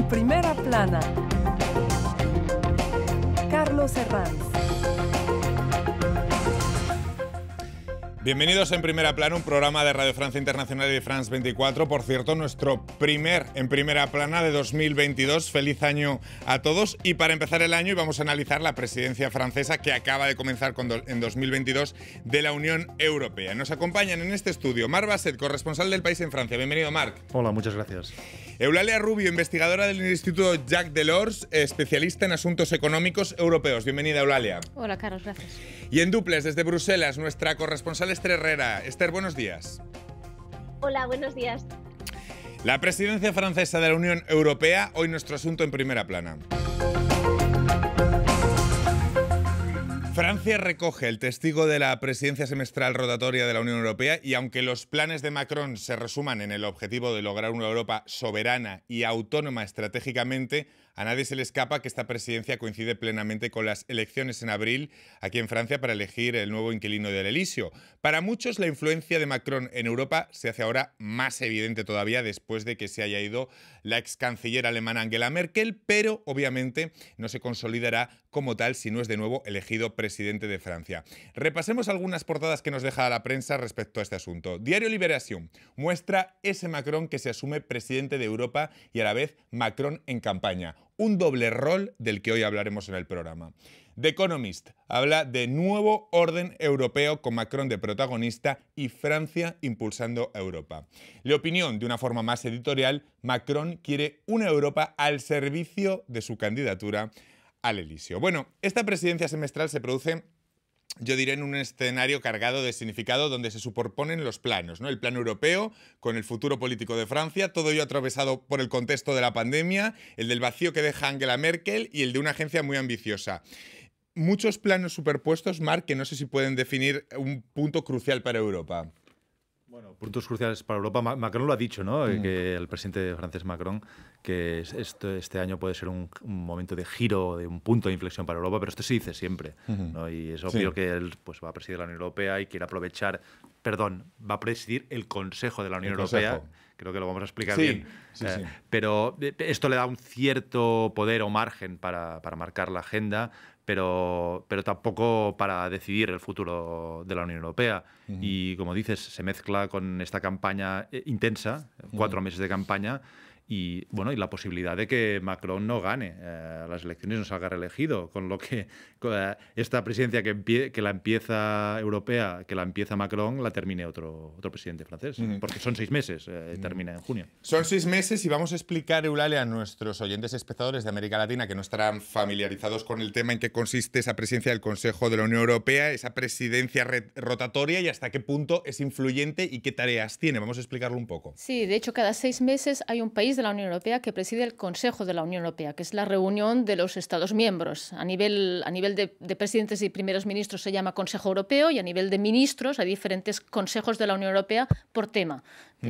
En primera plana, Carlos Herranz. Bienvenidos en Primera Plana, un programa de Radio Francia Internacional y de France 24. Por cierto, nuestro primer en Primera Plana de 2022. Feliz año a todos. Y para empezar el año, vamos a analizar la presidencia francesa que acaba de comenzar en 2022 de la Unión Europea. Nos acompañan en este estudio Marc Basset, corresponsal del país en Francia. Bienvenido, Marc. Hola, muchas gracias. Eulalia Rubio, investigadora del Instituto Jacques Delors, especialista en asuntos económicos europeos. Bienvenida, Eulalia. Hola, Carlos, gracias. Y en duples, desde Bruselas, nuestra corresponsal Esther Herrera. Esther, buenos días. Hola, buenos días. La presidencia francesa de la Unión Europea, hoy nuestro asunto en primera plana. Francia recoge el testigo de la presidencia semestral rotatoria de la Unión Europea y aunque los planes de Macron se resuman en el objetivo de lograr una Europa soberana y autónoma estratégicamente, a nadie se le escapa que esta presidencia coincide plenamente con las elecciones en abril aquí en Francia para elegir el nuevo inquilino del Elisio. Para muchos la influencia de Macron en Europa se hace ahora más evidente todavía después de que se haya ido la ex canciller alemana Angela Merkel, pero obviamente no se consolidará como tal si no es de nuevo elegido presidente de Francia. Repasemos algunas portadas que nos deja la prensa respecto a este asunto. Diario Liberación muestra ese Macron que se asume presidente de Europa y a la vez Macron en campaña un doble rol del que hoy hablaremos en el programa. The Economist habla de nuevo orden europeo con Macron de protagonista y Francia impulsando Europa. La opinión, de una forma más editorial, Macron quiere una Europa al servicio de su candidatura al Elisio. Bueno, esta presidencia semestral se produce yo diré, en un escenario cargado de significado donde se superponen los planos, ¿no? El plano europeo con el futuro político de Francia, todo ello atravesado por el contexto de la pandemia, el del vacío que deja Angela Merkel y el de una agencia muy ambiciosa. Muchos planos superpuestos, Mark, que no sé si pueden definir un punto crucial para Europa. Bueno, puntos cruciales para Europa. Macron lo ha dicho, ¿no? Mm. Que el presidente francés Macron, que esto, este año puede ser un, momento de giro, de un punto de inflexión para Europa, pero esto se dice siempre, ¿no? Y es obvio que él pues, va a presidir la Unión Europea y quiere aprovechar, perdón, va a presidir el Consejo de la Unión Europea. Creo que lo vamos a explicar bien. Eh, pero eh, esto le da un cierto poder o margen para, para marcar la agenda, pero, tampoco para decidir el futuro de la Unión Europea. Y como dices, se mezcla con esta campaña eh, intensa, cuatro meses de campaña, y bueno y la posibilidad de que Macron no gane eh, las elecciones no salga reelegido con lo que eh, esta presidencia que, que la empieza europea que la empieza Macron la termine otro otro presidente francés porque son seis meses eh, termina en junio son seis meses y vamos a explicar Eulalia a nuestros oyentes espectadores de América Latina que no estarán familiarizados con el tema en qué consiste esa presidencia del Consejo de la Unión Europea esa presidencia rotatoria y hasta qué punto es influyente y qué tareas tiene vamos a explicarlo un poco sí de hecho cada seis meses hay un país de la Unión Europea que preside el Consejo de la Unión Europea, que es la reunión de los Estados miembros. A nivel, a nivel de, de presidentes y primeros ministros se llama Consejo Europeo y a nivel de ministros hay diferentes consejos de la Unión Europea por tema. Mm.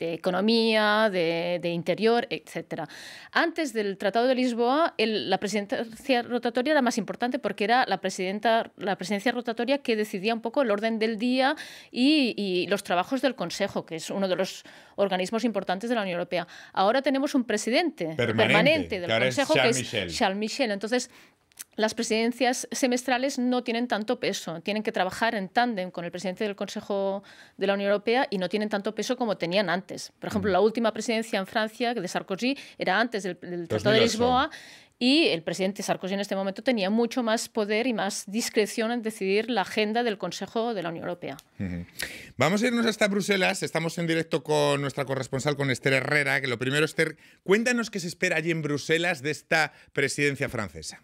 de, economía, de, interior, etcétera. Antes del Tratado de Lisboa, la presidencia rotatoria era más importante porque era la, presidenta, la presidencia rotatoria que decidía un poco el orden del día y, los trabajos del Consejo, que es uno de los organismos importantes de la Unión Europea. Ahora tenemos un presidente permanente, del Consejo, que es Charles Michel. Entonces, las presidencias semestrales no tienen tanto peso, tienen que trabajar en tándem con el presidente del Consejo de la Unión Europea y no tienen tanto peso como tenían antes. Por ejemplo, mm. la última presidencia en Francia de Sarkozy era antes del, Tratado de Lisboa y el presidente Sarkozy en este momento tenía mucho más poder y más discreción en decidir la agenda del Consejo de la Unión Europea. Vamos a irnos hasta Bruselas. Estamos en directo con nuestra corresponsal, con Esther Herrera. Que lo primero, Esther, cuéntanos qué se espera allí en Bruselas de esta presidencia francesa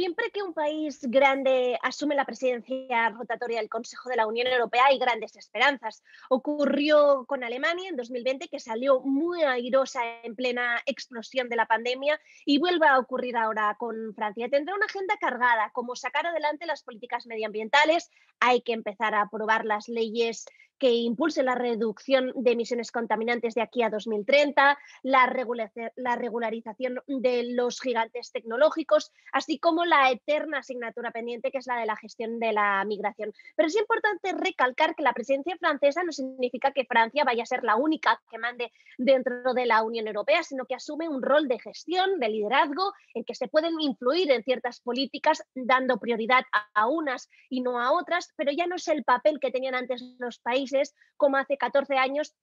siempre que un país grande asume la presidencia rotatoria del Consejo de la Unión Europea hay grandes esperanzas. Ocurrió con Alemania en 2020, que salió muy airosa en plena explosión de la pandemia, y vuelve a ocurrir ahora con Francia. Tendrá una agenda cargada, como sacar adelante las políticas medioambientales, hay que empezar a aprobar las leyes que impulse la reducción de emisiones contaminantes de aquí a 2030, la regularización de los gigantes tecnológicos, así como la eterna asignatura pendiente que es la de la gestión de la migración. Pero es importante recalcar que la presidencia francesa no significa que Francia vaya a ser la única que mande dentro de la Unión Europea, sino que asume un rol de gestión, de liderazgo, en que se pueden influir en ciertas políticas dando prioridad a unas y no a otras, pero ya no es el papel que tenían antes los países es como hace 14 años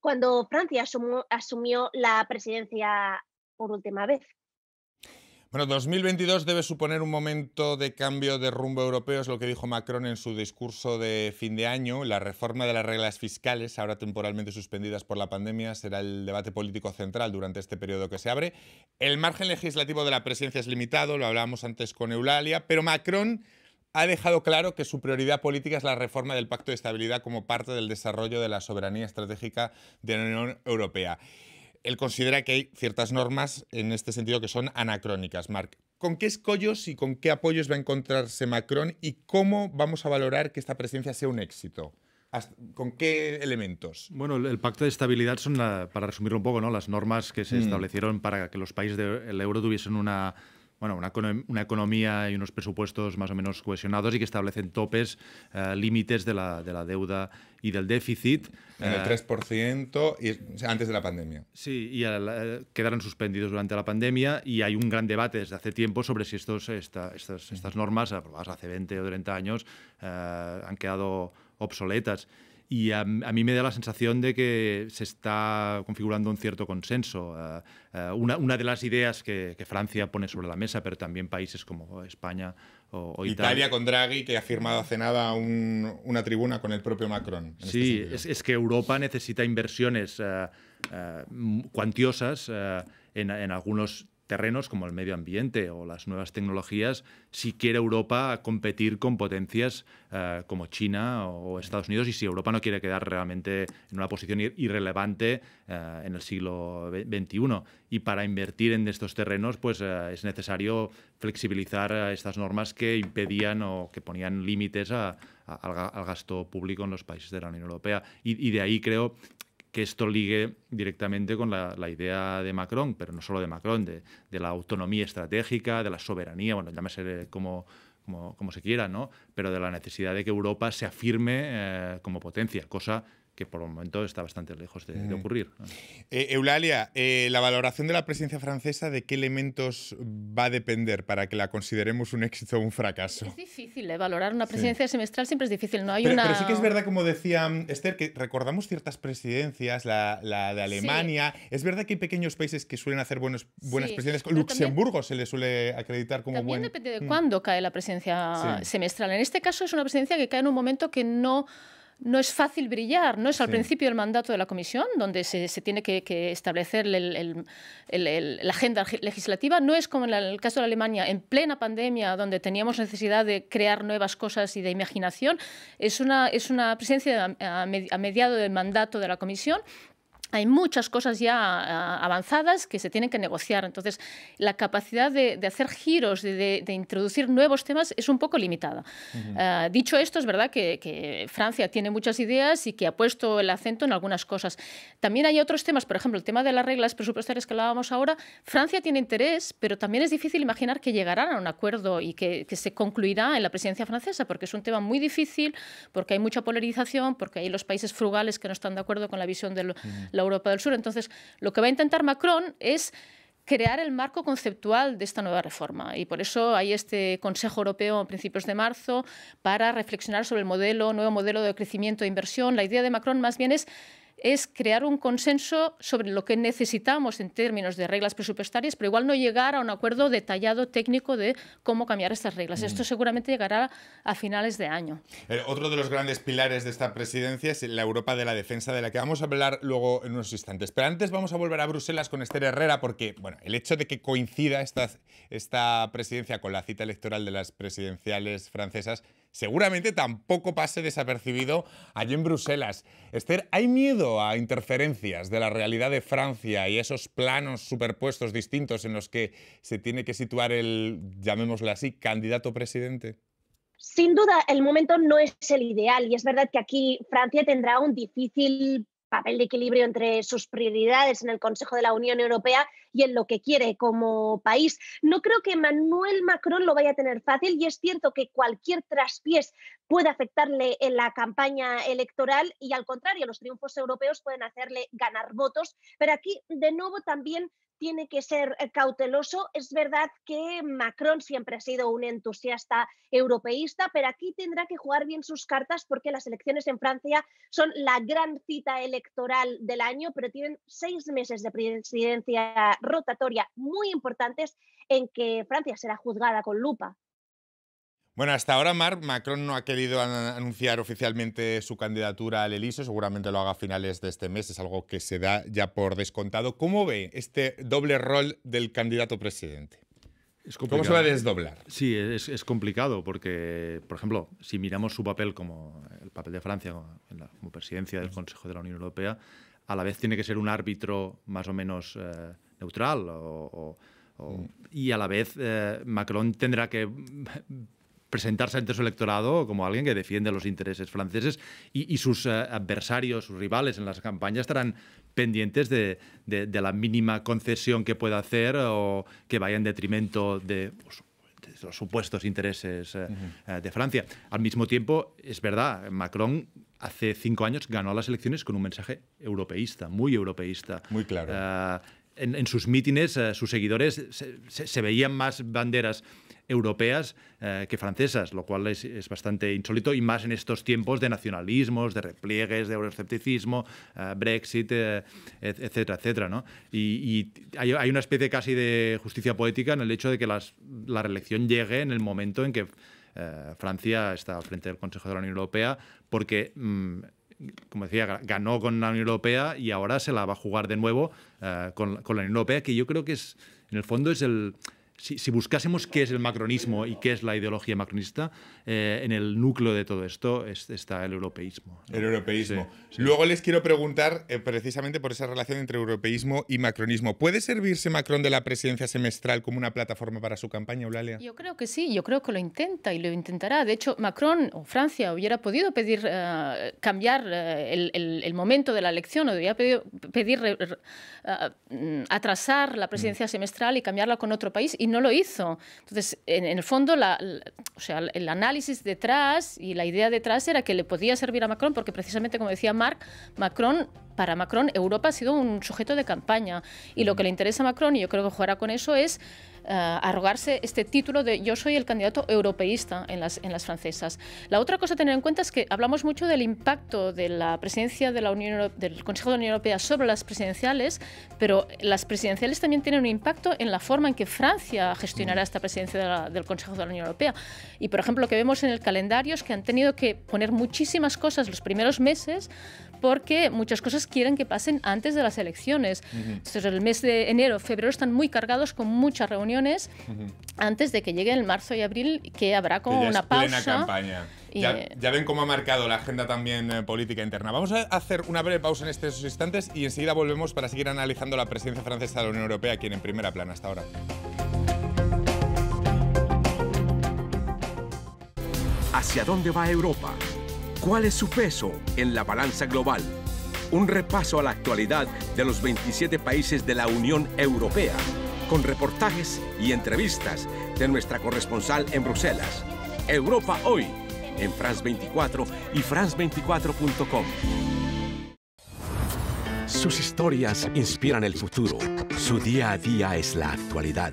cuando Francia asumió, asumió la presidencia por última vez. Bueno, 2022 debe suponer un momento de cambio de rumbo europeo, es lo que dijo Macron en su discurso de fin de año. La reforma de las reglas fiscales, ahora temporalmente suspendidas por la pandemia, será el debate político central durante este periodo que se abre. El margen legislativo de la presidencia es limitado, lo hablábamos antes con Eulalia, pero Macron ha dejado claro que su prioridad política es la reforma del Pacto de Estabilidad como parte del desarrollo de la soberanía estratégica de la Unión Europea. Él considera que hay ciertas normas en este sentido que son anacrónicas, Marc. ¿Con qué escollos y con qué apoyos va a encontrarse Macron y cómo vamos a valorar que esta presencia sea un éxito? ¿Con qué elementos? Bueno, el, pacto de estabilidad son, para resumirlo un poco, ¿no? las normas que se mm. establecieron para que los países del euro tuviesen una bueno, una, economía y unos presupuestos más o menos cohesionados y que establecen topes, eh, límites de la, deuda y del déficit. En el 3% eh, y, antes de la pandemia. Sí, y quedaron suspendidos durante la pandemia y hay un gran debate desde hace tiempo sobre si estos, estas, normas aprobadas hace 20 o 30 años eh, han quedado obsoletas. Y a, mí me da la sensación de que se está configurando un cierto consenso. Eh, eh, una, una, de las ideas que, Francia pone sobre la mesa, pero también países como España o, Italia. Italia con Draghi, que ha firmado hace nada una tribuna con el propio Macron. Este sí, es, es, que Europa necesita inversiones eh, cuantiosas en, en algunos terrenos como el medio ambiente o las nuevas tecnologías si quiere Europa competir con potencias eh, como China o Estados Unidos y si Europa no quiere quedar realmente en una posición irrelevante eh, en el siglo XXI. Y para invertir en estos terrenos pues eh, es necesario flexibilizar estas normas que impedían o que ponían límites al, gasto público en los países de la Unión Europea. y, y de ahí creo que esto ligue directamente con la, idea de Macron, pero no solo de Macron, de, la autonomía estratégica, de la soberanía, bueno, llámese como, como, se quiera, ¿no? Pero de la necesidad de que Europa se afirme eh, como potencia, cosa que por el momento está bastante lejos de, mm. ocurrir. Eh, Eulalia, eh, la valoración de la presidencia francesa, ¿de qué elementos va a depender para que la consideremos un éxito o un fracaso? Es difícil, ¿eh? valorar una presidencia semestral siempre es difícil, no hay pero, una... sí que es verdad, como decía mm, Esther, que recordamos ciertas presidencias, la, de Alemania, es verdad que hay pequeños países que suelen hacer buenos, buenas presidencias, Luxemburgo se le suele acreditar como también depende de mm. cuándo cae la presidencia semestral. En este caso es una presidencia que cae en un momento que no no es fácil brillar, no es al principio el mandato de la Comisión, donde se, tiene que, establecer la agenda legislativa, no es como en el caso de Alemania, en plena pandemia, donde teníamos necesidad de crear nuevas cosas y de imaginación, es una, presencia a, a mediado del mandato de la Comisión hay muchas cosas ya ah, avanzadas que se tienen que negociar. Entonces, la capacidad de, hacer giros, de, introducir nuevos temas es un poco limitada. Ah, dicho esto, es verdad que, Francia tiene muchas ideas y que ha puesto el acento en algunas cosas. También hay otros temas, por ejemplo, el tema de las reglas presupuestarias que hablábamos ahora. Francia tiene interés, pero también es difícil imaginar que llegarán a un acuerdo y que, se concluirá en la presidencia francesa, porque es un tema muy difícil, porque hay mucha polarización, porque hay los países frugales que no están de acuerdo con la visión de la Europa del Sur. Entonces, lo que va a intentar Macron es crear el marco conceptual de esta nueva reforma. Y por eso hay este Consejo Europeo a principios de marzo para reflexionar sobre el modelo, nuevo modelo de crecimiento e inversión. La idea de Macron más bien es es crear un consenso sobre lo que necesitamos en términos de reglas presupuestarias, pero igual no llegar a un acuerdo detallado técnico de cómo cambiar estas reglas. Mm. Esto seguramente llegará a finales de año. Eh, otro de los grandes pilares de esta presidencia es la Europa de la defensa, de la que vamos a hablar luego en unos instantes. Pero antes vamos a volver a Bruselas con Esther Herrera, porque el hecho de que coincida esta presidencia con la cita electoral de las presidenciales francesas seguramente tampoco pase desapercibido allí en Bruselas. Esther, ¿hay miedo a interferencias de la realidad de Francia y esos planos superpuestos distintos en los que se tiene que situar el, llamémoslo así, candidato presidente? Sin duda, el momento no es el ideal y es verdad que aquí Francia tendrá un difícil papel de equilibrio entre sus prioridades en el Consejo de la Unión Europea y en lo que quiere como país. No creo que Manuel Macron lo vaya a tener fácil y es cierto que cualquier traspiés puede afectarle en la campaña electoral y al contrario, los triunfos europeos pueden hacerle ganar votos, pero aquí de nuevo también tiene que ser eh, cauteloso. Es verdad que Macron siempre ha sido un entusiasta europeísta, pero aquí tendrá que jugar bien sus cartas porque las elecciones en Francia son la gran cita electoral del año, pero tienen seis meses de presidencia rotatoria muy importantes en que Francia será juzgada con lupa. Bueno, hasta ahora Marc Macron no ha querido anunciar oficialmente su candidatura al ELISO, seguramente lo haga a finales de este mes, es algo que se da ya por descontado. ¿Cómo ve este doble rol del candidato presidente? ¿Cómo se va a desdoblar? Sí, es, complicado porque, por ejemplo, si miramos su papel como el papel de Francia en la, como presidencia del Consejo de la Unión Europea, a la vez tiene que ser un árbitro más o menos eh, neutral mm. y a la vez eh, Macron tendrá que presentarse ante su electorado como alguien que defiende los intereses franceses y, sus eh, adversarios, sus rivales en las campañas estarán pendientes de, la mínima concesión que pueda hacer o que vaya en detrimento de pues, los supuestos intereses eh, eh, de Francia. Al mismo tiempo, es verdad, Macron hace cinco años ganó las elecciones con un mensaje europeísta, muy europeísta. Muy claro. en, sus mítines, sus seguidores se, veían más banderas europeas eh, que francesas, lo cual es, bastante insólito y más en estos tiempos de nacionalismos, de repliegues, de euroescepticismo, eh, Brexit, eh, etcétera, etcétera. Y, hay, una especie casi de justicia poética en el hecho de que la reelección llegue en el momento en que Francia está frente del Consejo de la Unión Europea, porque... Mm, como decía, ganó con la Unión Europea y ahora se la va a jugar de nuevo con, con, la Unión Europea, que yo creo que es, en el fondo es el, si, buscásemos qué es el macronismo y qué es la ideología macronista, eh, en el núcleo de todo esto está el europeísmo. El europeísmo. Luego les quiero preguntar eh, precisamente por esa relación entre europeísmo y macronismo. ¿Puede servirse Macron de la presidencia semestral como una plataforma para su campaña, Eulalia? Yo creo que sí, yo creo que lo intenta y lo intentará. De hecho, Macron o Francia hubiera podido pedir eh, cambiar el, momento de la elección, o hubiera podido pedir atrasar la presidencia mm. semestral y cambiarla con otro país y no lo hizo. Entonces, en, el fondo, o sea, el análisis detrás y la idea detrás era que le podía servir a Macron, porque precisamente, como decía Marc, Macron para Macron Europa ha sido un sujeto de campaña y lo mm. que le interesa a Macron, y yo creo que jugará con eso, es eh, arrogarse este título de yo soy el candidato europeísta en las, en las francesas. La otra cosa a tener en cuenta es que hablamos mucho del impacto de la presidencia de la Unión, del Consejo de la Unión Europea sobre las presidenciales, pero las presidenciales también tienen un impacto en la forma en que Francia gestionará mm. esta presidencia del Consejo de la Unión Europea. Y, por ejemplo, lo que vemos en el calendario es que han tenido que poner muchísimas cosas los primeros meses porque muchas cosas quieren que pasen antes de las elecciones. Entonces, el mes de enero, febrero están muy cargados con muchas reuniones antes de que llegue el marzo y abril, que habrá como una pausa. campaña. Eh, ya, ven cómo ha marcado la agenda también eh, política interna. Vamos a hacer una breve pausa en estos instantes y enseguida volvemos para seguir analizando la presidencia francesa de la Unión Europea, quien en primera plana hasta ahora. ¿Hacia dónde va Europa? ¿Cuál es su peso en la balanza global? Un repaso a la actualidad de los 27 países de la Unión Europea, con reportajes y entrevistas de nuestra corresponsal en Bruselas. Europa Hoy, en France 24 y France24.com. Sus historias inspiran el futuro. Su día a día es la actualidad.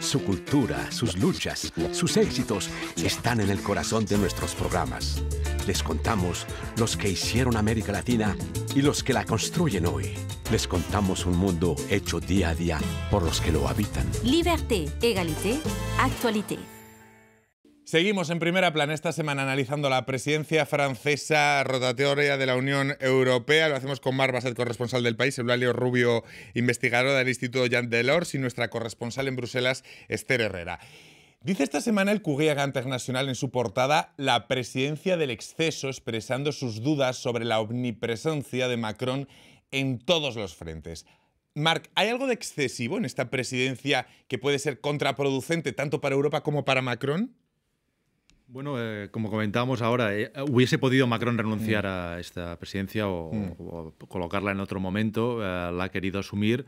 Su cultura, sus luchas, sus éxitos están en el corazón de nuestros programas. Les contamos los que hicieron América Latina y los que la construyen hoy. Les contamos un mundo hecho día a día por los que lo habitan. Liberté, égalité, actualité. Seguimos en primera plana esta semana analizando la presidencia francesa rotatoria de la Unión Europea. Lo hacemos con Mar el corresponsal del país, Eulalio Rubio, investigador del Instituto Jean Delors y nuestra corresponsal en Bruselas, Esther Herrera. Dice esta semana el Cuguiaga Internacional en su portada la presidencia del exceso, expresando sus dudas sobre la omnipresencia de Macron en todos los frentes. Marc, ¿hay algo de excesivo en esta presidencia que puede ser contraproducente tanto para Europa como para Macron? Bueno, eh, como comentábamos ahora, eh, hubiese podido Macron renunciar mm. a esta presidencia mm. o, colocarla en otro momento, eh, la ha querido asumir.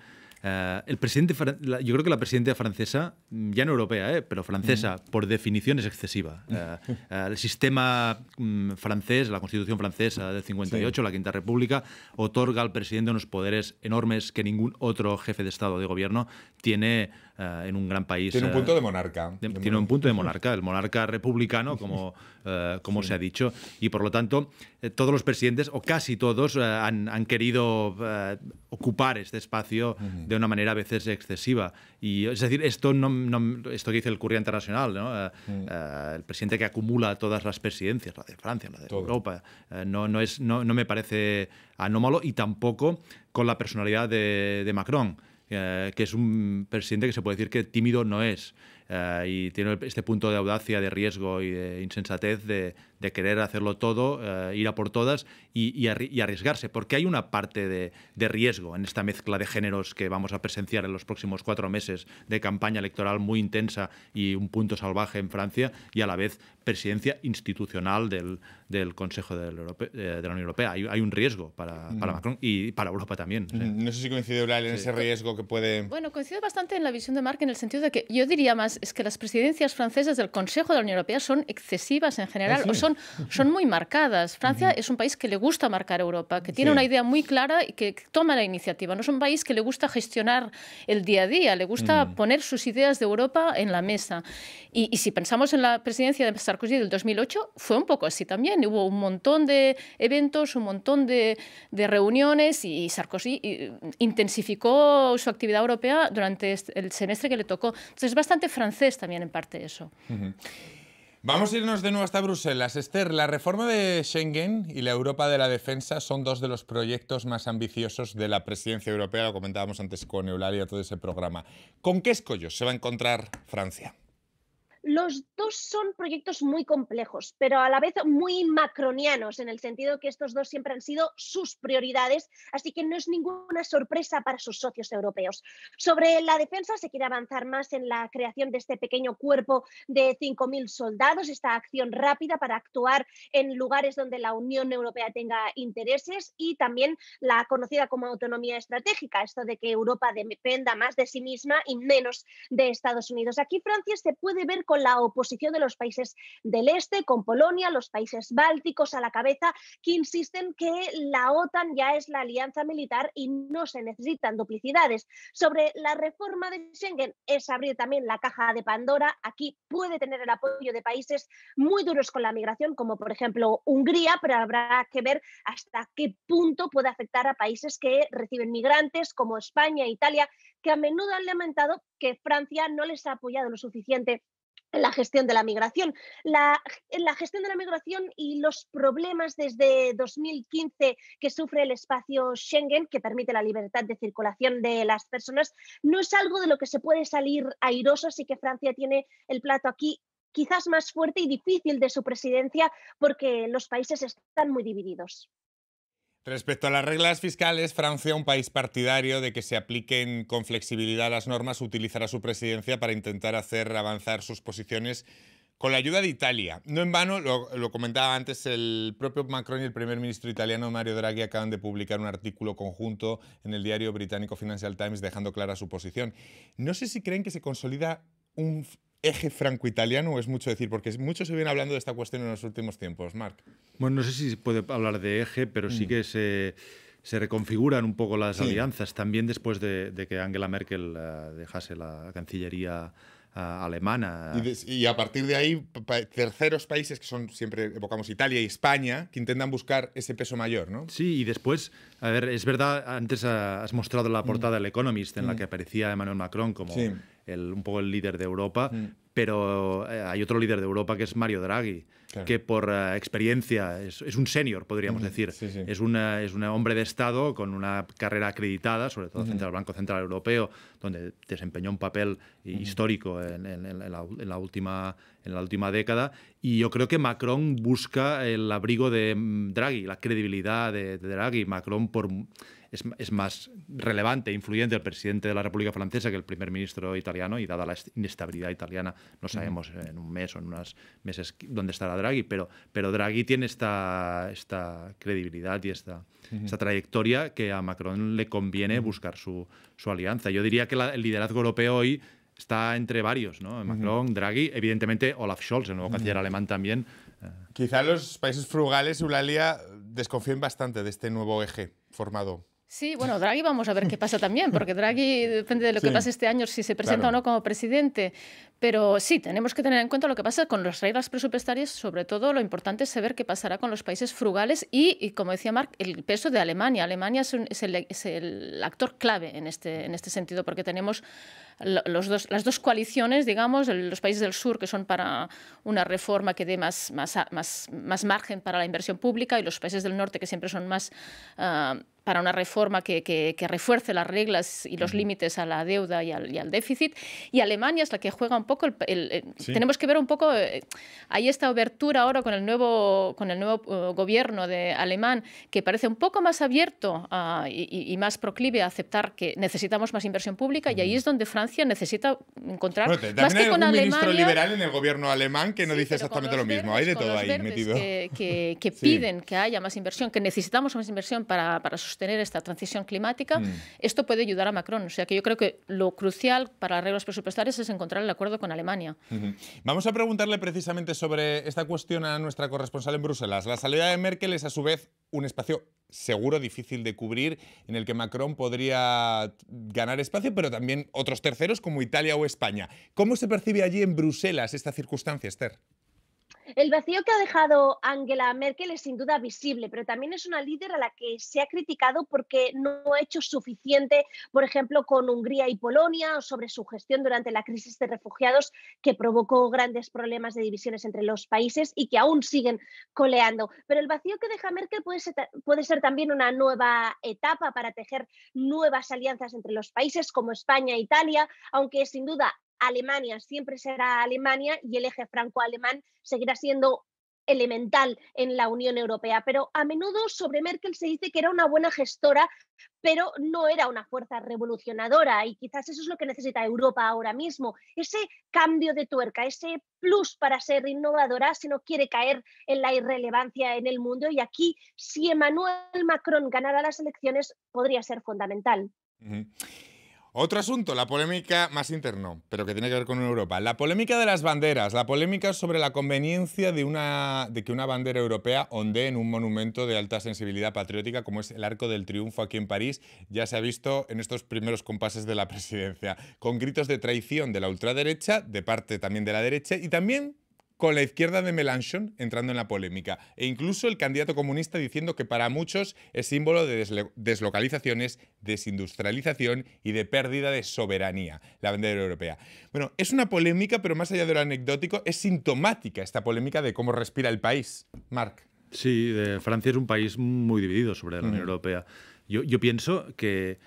Eh, el presidente, yo creo que la presidenta francesa, mm, ya no europea, eh, pero francesa, por definición es excesiva. Eh, eh, el sistema mm, francés, la constitución francesa del 58, la Quinta República, otorga al presidente unos poderes enormes que ningún otro jefe de Estado de gobierno tiene eh, en un gran país. Tiene un eh, punto de monarca. tiene un punto de monarca, el monarca republicano, como, eh, como se ha dicho. Y por lo tanto, todos los presidentes, o casi todos, han, han, querido ocupar este espacio de una manera a veces excesiva. Y, es decir, esto, no, esto que dice el Currián Internacional, el presidente que acumula todas las presidencias, la de Francia, la de Europa, no, no, es, no, no me parece anómalo y tampoco con la personalidad de Macron. Eh, que es un presidente que se puede decir que tímido no es eh, y tiene este punto de audacia, de riesgo y de insensatez de, de querer hacerlo todo, eh, ir a por todas y, arriesgarse, porque hay una parte de, riesgo en esta mezcla de géneros que vamos a presenciar en los próximos cuatro meses de campaña electoral muy intensa y un punto salvaje en Francia y a la vez presidencia institucional del, Consejo eh, de la, Unión Europea. Hay, un riesgo para, Macron y para Europa también. No sé si coincide Ural en ese riesgo que puede... Bueno, coincide bastante en la visión de Marc en el sentido de que yo diría más es que las presidencias francesas del Consejo de la Unión Europea son excesivas en general, o son son, muy marcadas. Francia es un país que le gusta marcar Europa, que tiene una idea muy clara y que toma la iniciativa. No es un país que le gusta gestionar el día a día, le gusta poner sus ideas de Europa en la mesa. Y, si pensamos en la presidencia de Sarkozy del 2008, fue un poco así también. Hubo un montón de eventos, un montón de, reuniones y, Sarkozy mm, intensificó su actividad europea durante el semestre que le tocó. Entonces es bastante francés también en parte eso. Vamos a irnos de nuevo hasta Bruselas. Esther, la reforma de Schengen y la Europa de la defensa son dos de los proyectos más ambiciosos de la presidencia europea. Lo comentábamos antes con Eulalia, todo ese programa. ¿Con qué escollos se va a encontrar Francia? Los dos son proyectos muy complejos, pero a la vez muy macronianos, en el sentido que estos dos siempre han sido sus prioridades, así que no es ninguna sorpresa para sus socios europeos. Sobre la defensa, se quiere avanzar más en la creación de este pequeño cuerpo de 5.000 soldados, esta acción rápida para actuar en lugares donde la Unión Europea tenga intereses y también la conocida como autonomía estratégica, esto de que Europa dependa más de sí misma y menos de Estados Unidos. Aquí Francia se puede ver con la oposición de los países del este, con Polonia, los países bálticos a la cabeza, que insisten que la OTAN ya es la alianza militar y no se necesitan duplicidades. Sobre la reforma de Schengen es abrir también la caja de Pandora. Aquí puede tener el apoyo de países muy duros con la migración, como por ejemplo Hungría, pero habrá que ver hasta qué punto puede afectar a países que reciben migrantes, como España, e Italia, que a menudo han lamentado que Francia no les ha apoyado lo suficiente la gestión de la migración. La, gestión de la migración y los problemas desde 2015 que sufre el espacio Schengen, que permite la libertad de circulación de las personas, no es algo de lo que se puede salir airoso, así que Francia tiene el plato aquí quizás más fuerte y difícil de su presidencia porque los países están muy divididos. Respecto a las reglas fiscales, Francia, un país partidario de que se apliquen con flexibilidad las normas, utilizará su presidencia para intentar hacer avanzar sus posiciones con la ayuda de Italia. No en vano, lo, comentaba antes, el propio Macron y el primer ministro italiano Mario Draghi acaban de publicar un artículo conjunto en el diario británico Financial Times dejando clara su posición. No sé si creen que se consolida un eje franco-italiano o es mucho decir? Porque mucho se viene hablando de esta cuestión en los últimos tiempos, Marc. Bueno, no sé si se puede hablar de eje, pero sí mm. que se, se reconfiguran un poco las alianzas. También después de, que Angela Merkel eh, dejase la Cancillería eh, alemana. Y, a partir de ahí, terceros países que son siempre evocamos Italia y España, que intentan buscar ese peso mayor, ¿no? Sí, y después, a ver, es verdad, antes eh, has mostrado la mm. portada del Economist en la mm. que aparecía Emmanuel Macron como un poco el líder de Europa, mm. pero eh, hay otro líder de Europa que es Mario Draghi, que por eh, experiencia es, un senior, podríamos mm, decir. Es, una, es un hombre de Estado con una carrera acreditada, sobre todo mm. en el Banco Central Europeo, donde desempeñó un papel histórico en, la, última, en la última década. Y yo creo que Macron busca el abrigo de Draghi, la credibilidad de, de Draghi. Macron, por es, más relevante e influyente el presidente de la República Francesa que el primer ministro italiano, y dada la inestabilidad italiana, no sabemos en un mes o en unos meses dónde estará Draghi, pero, pero Draghi tiene esta, esta credibilidad y esta, trayectoria que a Macron le conviene buscar su, alianza. Yo diría que el liderazgo europeo hoy está entre varios, ¿no? Macron, Draghi, evidentemente Olaf Scholz, el nuevo canciller alemán también. Eh. Quizá los países frugales, Eulalia, desconfíen bastante de este nuevo eje formado Sí, bueno, Draghi vamos a ver qué pasa también, porque Draghi depende de lo que pase este año, si se presenta o no como presidente. Pero sí, tenemos que tener en cuenta lo que pasa con las reglas presupuestarias, sobre todo lo importante es saber qué pasará con los países frugales y, como decía Marc, el peso de Alemania. Alemania es, el, actor clave en este, en este sentido, porque tenemos dos, las dos coaliciones, digamos, los países del sur que son para una reforma que dé más, más, margen para la inversión pública y los países del norte que siempre son más... Ah, para una reforma que, refuerce las reglas y los límites a la deuda y al, déficit. Y Alemania es la que juega un poco Tenemos que ver un poco... Eh, hay esta abertura ahora con el nuevo, con el nuevo eh, gobierno de alemán que parece un poco más abierto ah, y, más proclive a aceptar que necesitamos más inversión pública y ahí es donde Francia necesita encontrar También un ministro liberal en el gobierno alemán que no dice exactamente lo mismo. Hay de todo ahí metido. Que, piden que haya más inversión, que necesitamos más inversión para, sostener esta transición climática. Mm. Esto puede ayudar a Macron. O sea que yo creo que lo crucial para arreglos presupuestarias es encontrar el acuerdo con Alemania. Vamos a preguntarle precisamente sobre esta cuestión a nuestra corresponsal en Bruselas. La salida de Merkel es a su vez un espacio seguro difícil de cubrir, en el que Macron podría ganar espacio, pero también otros terceros como Italia o España. ¿Cómo se percibe allí en Bruselas esta circunstancia, Esther? El vacío que ha dejado Angela Merkel es sin duda visible, pero también es una líder a la que se ha criticado porque no ha hecho suficiente, por ejemplo, con Hungría y Polonia o sobre su gestión durante la crisis de refugiados que provocó grandes problemas de divisiones entre los países y que aún siguen coleando. Pero el vacío que deja Merkel puede puede ser también una nueva etapa para tejer nuevas alianzas entre los países como España e Italia, aunque sin duda Alemania siempre será Alemania y el eje franco-alemán seguirá siendo elemental en la Unión Europea, pero a menudo sobre Merkel se dice que era una buena gestora, pero no era una fuerza revolucionadora y quizás eso es lo que necesita Europa ahora mismo, ese cambio de tuerca, ese plus para ser innovadora si no quiere caer en la irrelevancia en el mundo y aquí si Emmanuel Macron ganara las elecciones podría ser fundamental. Otro asunto, la polémica más interno, pero que tiene que ver con Europa. La polémica de las banderas, la polémica sobre la conveniencia de, una, de que una bandera europea ondee en un monumento de alta sensibilidad patriótica como es el Arco del Triunfo aquí en París, ya se ha visto en estos primeros compases de la presidencia, con gritos de traición de la ultraderecha, de parte también de la derecha y también con la izquierda de Melanchon entrando en la polémica, e incluso el candidato comunista diciendo que para muchos es símbolo de deslocalizaciones, desindustrialización y de pérdida de soberanía, la bandera europea. Bueno, es una polémica, pero más allá de lo anecdótico, es sintomática esta polémica de cómo respira el país. Marc. Sí, Francia es un país muy dividido sobre la Unión Europea. Yo, pienso que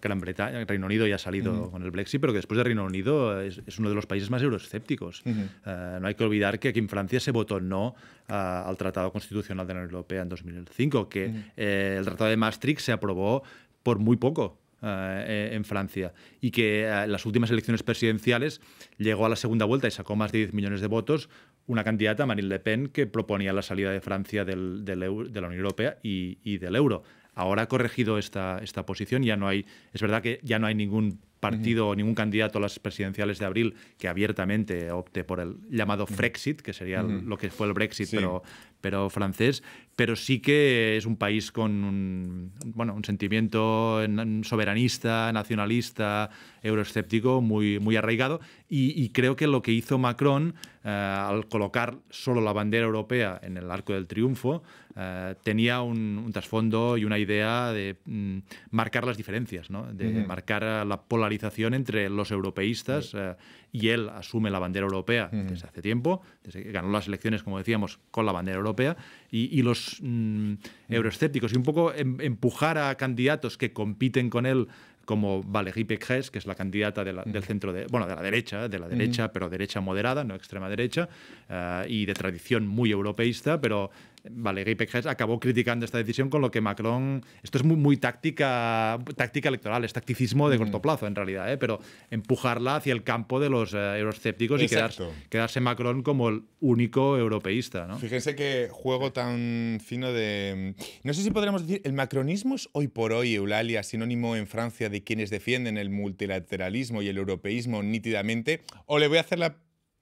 Gran Bretaña, Reino Unido ya ha salido con el Brexit, pero que después del Reino Unido es, uno de los países más euroescépticos. Eh, no hay que olvidar que aquí en Francia se votó no eh, al Tratado Constitucional de la Unión Europea en 2005, que eh, el Tratado de Maastricht se aprobó por muy poco. en Francia y que en las últimas elecciones presidenciales llegó a la segunda vuelta y sacó más de 10 millones de votos una candidata, Marine Le Pen, que proponía la salida de Francia de la Unión Europea y del euro. Ahora ha corregido esta, esta posición, ya no hay, es verdad que ya no hay ningún partido, ningún candidato a las presidenciales de abril que abiertamente opte por el llamado Frexit, que sería lo que fue el Brexit, pero, pero francés, pero sí que es un país con un, bueno, un sentimiento soberanista, nacionalista, euroescéptico muy, muy arraigado. Y, creo que lo que hizo Macron eh, al colocar solo la bandera europea en el arco del triunfo eh, tenía un, trasfondo y una idea de mm, marcar las diferencias, ¿no? de marcar la polarización entre los europeístas eh, y él asume la bandera europea desde hace tiempo, desde que ganó las elecciones, como decíamos, con la bandera europea, y, los mm, euroescépticos, y un poco em, empujar a candidatos que compiten con él como Valérie Pécresse, que es la candidata del centro, de, bueno, de la derecha, de la derecha, pero derecha moderada, no extrema derecha, eh, y de tradición muy europeísta, pero Vale, Guy acabó criticando esta decisión con lo que Macron. Esto es muy, táctica, táctica electoral, es tacticismo de mm. corto plazo en realidad, ¿eh? pero empujarla hacia el campo de los eh, euroscépticos y quedarse, Macron como el único europeísta. Fíjense qué juego tan fino de. No sé si podríamos decir, el macronismo es hoy por hoy, Eulalia, sinónimo en Francia de quienes defienden el multilateralismo y el europeísmo nítidamente. O le voy a hacer la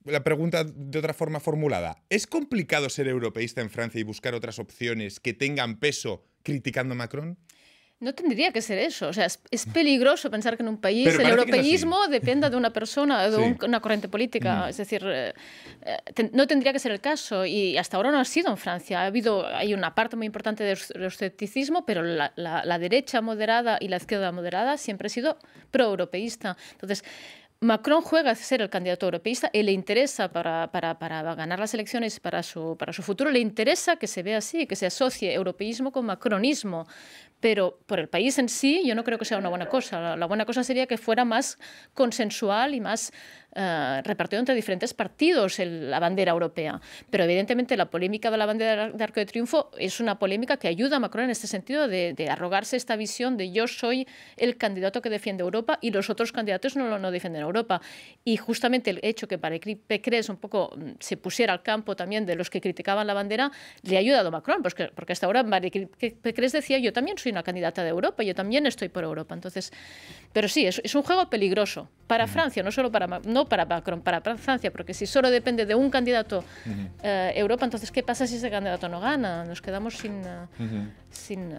la pregunta de otra forma formulada. ¿Es complicado ser europeísta en Francia y buscar otras opciones que tengan peso criticando a Macron? No tendría que ser eso. O sea, es, peligroso pensar que en un país el europeísmo dependa de una persona, de una corriente política. Mm. Es decir, eh, eh, no tendría que ser el caso. Y hasta ahora no ha sido en Francia. Ha habido, hay una parte muy importante del escepticismo, pero la, la derecha moderada y la izquierda moderada siempre ha sido pro-europeísta. Entonces, Macron juega a ser el candidato europeísta y le interesa para, ganar las elecciones, para su, para su futuro, le interesa que se vea así, que se asocie europeísmo con macronismo pero por el país en sí yo no creo que sea una buena cosa. La buena cosa sería que fuera más consensual y más eh, repartido entre diferentes partidos la bandera europea. Pero evidentemente la polémica de la bandera de Arco de Triunfo es una polémica que ayuda a Macron en este sentido de, arrogarse esta visión de yo soy el candidato que defiende Europa y los otros candidatos no, no defienden Europa. Y justamente el hecho que para Pekrés un poco mm, se pusiera al campo también de los que criticaban la bandera le ha ayudado a Macron, porque, pues porque hasta ahora Marek decía yo también soy una candidata de Europa, yo también estoy por Europa. Entonces, pero sí, es, un juego peligroso para Francia, no solo para, no para Macron, para, Francia, porque si solo depende de un candidato eh, Europa, entonces ¿qué pasa si ese candidato no gana? Nos quedamos sin... sin eh,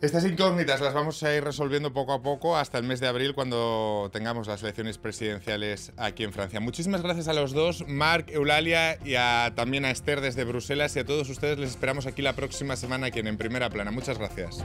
estas incógnitas las vamos a ir resolviendo poco a poco hasta el mes de abril cuando tengamos las elecciones presidenciales aquí en Francia. Muchísimas gracias a los dos, Marc, Eulalia y también a Esther desde Bruselas y a todos ustedes les esperamos aquí la próxima semana aquí en Primera Plana. Muchas gracias.